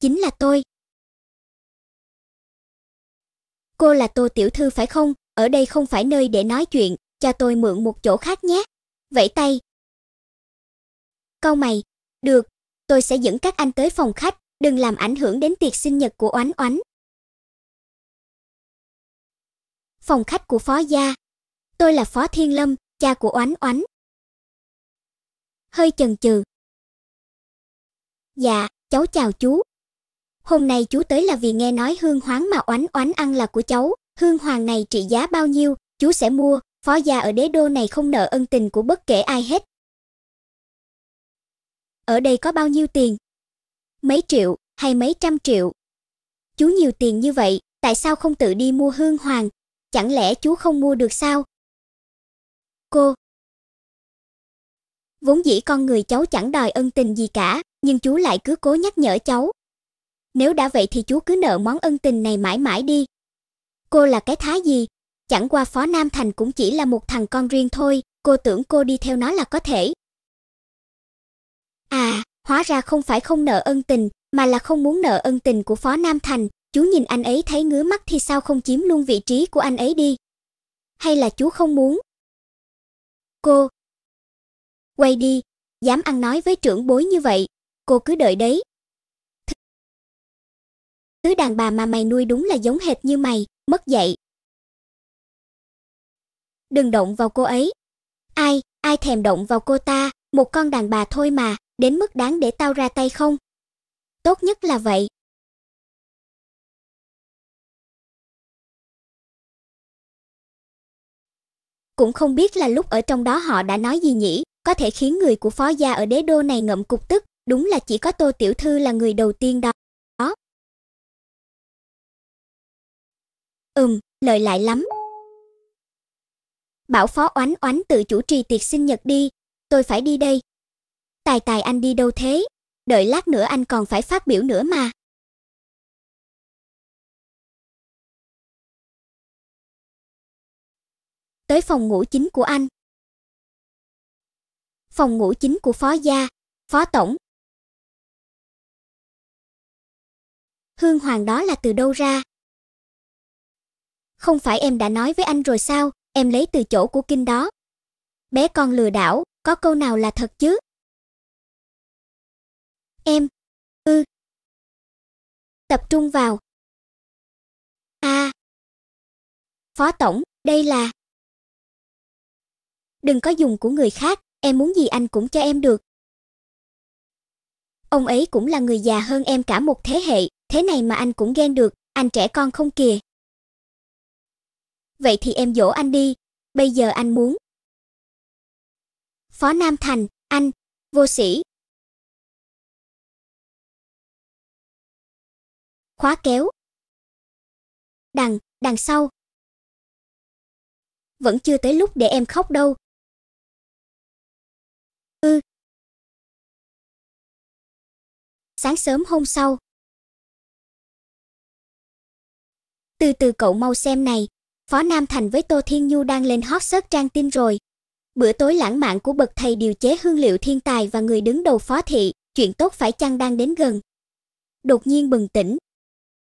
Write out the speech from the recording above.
chính là tôi. Cô là Tô tiểu thư phải không? Ở đây không phải nơi để nói chuyện, cho tôi mượn một chỗ khác nhé. Vẫy tay. Câu mày, được, tôi sẽ dẫn các anh tới phòng khách, đừng làm ảnh hưởng đến tiệc sinh nhật của Oánh Oánh. Phòng khách của phó gia. Tôi là Phó Thiên Lâm, cha của Oánh Oánh. Hơi chần chừ. Dạ, cháu chào chú hôm nay chú tới là vì nghe nói hương hoáng mà oánh oánh ăn là của cháu, hương hoàng này trị giá bao nhiêu, chú sẽ mua, phó gia ở đế đô này không nợ ân tình của bất kể ai hết. Ở đây có bao nhiêu tiền? Mấy triệu hay mấy trăm triệu? Chú nhiều tiền như vậy, tại sao không tự đi mua hương hoàng? Chẳng lẽ chú không mua được sao? Cô Vốn dĩ con người cháu chẳng đòi ân tình gì cả, nhưng chú lại cứ cố nhắc nhở cháu, nếu đã vậy thì chú cứ nợ món ân tình này mãi mãi đi. Cô là cái thái gì? Chẳng qua Phó Nam Thành cũng chỉ là một thằng con riêng thôi, cô tưởng cô đi theo nó là có thể. À, hóa ra không phải không nợ ân tình, mà là không muốn nợ ân tình của Phó Nam Thành, chú nhìn anh ấy thấy ngứa mắt thì sao không chiếm luôn vị trí của anh ấy đi? Hay là chú không muốn? Cô quay đi, dám ăn nói với trưởng bối như vậy, cô cứ đợi đấy thứ đàn bà mà mày nuôi đúng là giống hệt như mày, mất dạy. Đừng động vào cô ấy. Ai, ai thèm động vào cô ta, một con đàn bà thôi mà, đến mức đáng để tao ra tay không? Tốt nhất là vậy. Cũng không biết là lúc ở trong đó họ đã nói gì nhỉ, có thể khiến người của phó gia ở đế đô này ngậm cục tức, đúng là chỉ có Tô tiểu thư là người đầu tiên đó. Đó. Ừm, lời lại lắm. Bảo phó oánh oánh tự chủ trì tiệc sinh nhật đi, tôi phải đi đây. Tài tài anh đi đâu thế? Đợi lát nữa anh còn phải phát biểu nữa mà. Tới phòng ngủ chính của anh. Phòng ngủ chính của phó gia, phó tổng. Hương hoàng đó là từ đâu ra? không phải em đã nói với anh rồi sao, em lấy từ chỗ của kinh đó. Bé con lừa đảo, có câu nào là thật chứ? Em. ư, Tập trung vào. À. Phó tổng, đây là Đừng có dùng của người khác, em muốn gì anh cũng cho em được. Ông ấy cũng là người già hơn em cả một thế hệ, thế này mà anh cũng ghen được, anh trẻ con không kìa vậy thì em dỗ anh đi, bây giờ anh muốn. Phó Nam Thành, anh, vô sĩ. Khóa kéo. Đằng, đằng sau. Vẫn chưa tới lúc để em khóc đâu. Ư. Ừ. Sáng sớm hôm sau. Từ từ cậu mau xem này, Phó Nam Thành với Tô Thiên Nhu đang lên hot search trang tin rồi. Bữa tối lãng mạn của bậc thầy điều chế hương liệu thiên tài và người đứng đầu phó thị, chuyện tốt phải chăng đang đến gần. Đột nhiên bừng tỉnh,